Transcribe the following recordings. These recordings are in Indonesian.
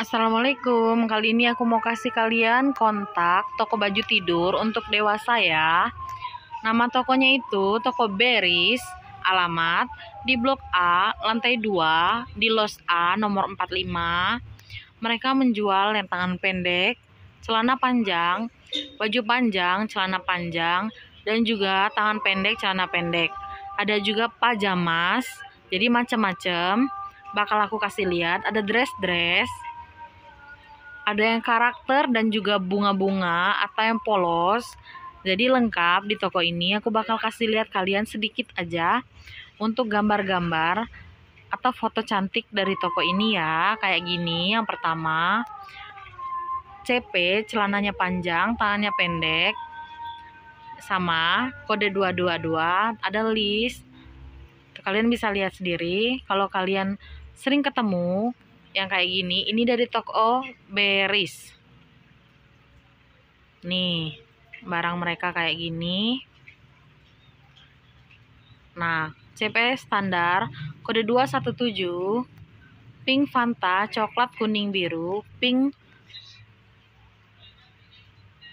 Assalamualaikum, kali ini aku mau kasih kalian kontak toko baju tidur untuk dewasa ya Nama tokonya itu Toko Beris, alamat di Blok A, lantai 2, di Los A, nomor 45 Mereka menjual lentangan pendek, celana panjang, baju panjang, celana panjang, dan juga tangan pendek, celana pendek Ada juga pajamas, jadi macam-macam Bakal aku kasih lihat, ada dress-dress ada yang karakter dan juga bunga-bunga atau yang polos. Jadi lengkap di toko ini. Aku bakal kasih lihat kalian sedikit aja untuk gambar-gambar atau foto cantik dari toko ini ya. Kayak gini yang pertama. CP celananya panjang, tangannya pendek. Sama kode 222, ada list. Kalian bisa lihat sendiri kalau kalian sering ketemu yang kayak gini ini dari toko Beris nih barang mereka kayak gini nah CP standar kode 217 pink Fanta coklat kuning biru pink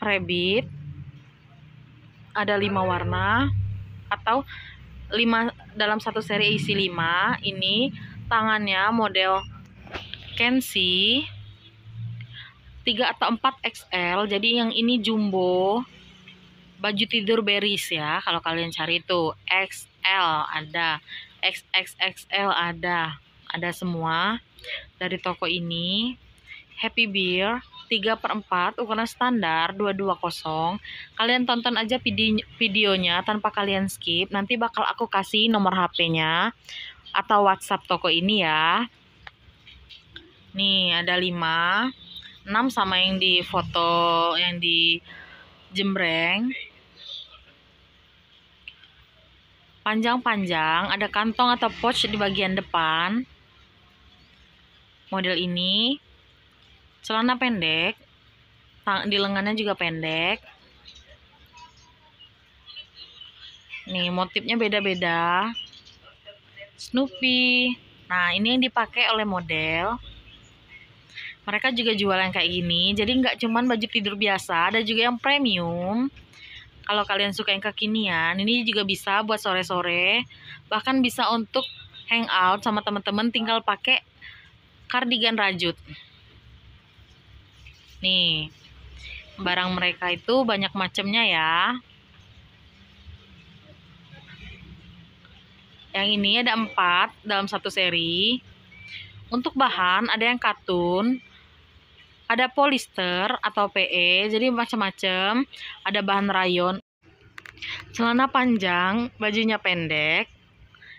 rabbit ada lima warna atau lima dalam satu seri isi lima ini tangannya model can tiga 3 atau 4 XL jadi yang ini jumbo baju tidur beris ya kalau kalian cari itu XL ada XXXL ada ada semua dari toko ini Happy Beer 3 per 4 ukuran standar 220 kalian tonton aja videonya tanpa kalian skip nanti bakal aku kasih nomor HP-nya atau WhatsApp toko ini ya nih ada 5 6 sama yang di foto yang di jembreng panjang-panjang ada kantong atau pouch di bagian depan model ini celana pendek di lengannya juga pendek nih motifnya beda-beda Snoopy nah ini yang dipakai oleh model mereka juga jual yang kayak gini jadi nggak cuman baju tidur biasa ada juga yang premium kalau kalian suka yang kekinian ini juga bisa buat sore-sore bahkan bisa untuk hangout sama teman-teman tinggal pakai kardigan rajut nih barang mereka itu banyak macamnya ya yang ini ada empat dalam satu seri untuk bahan ada yang katun ada polister atau PE, jadi macam-macam, ada bahan rayon. Celana panjang, bajunya pendek.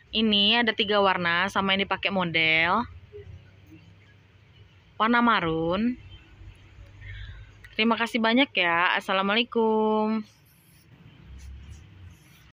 Ini ada tiga warna sama ini pakai model. Warna marun. Terima kasih banyak ya. Assalamualaikum.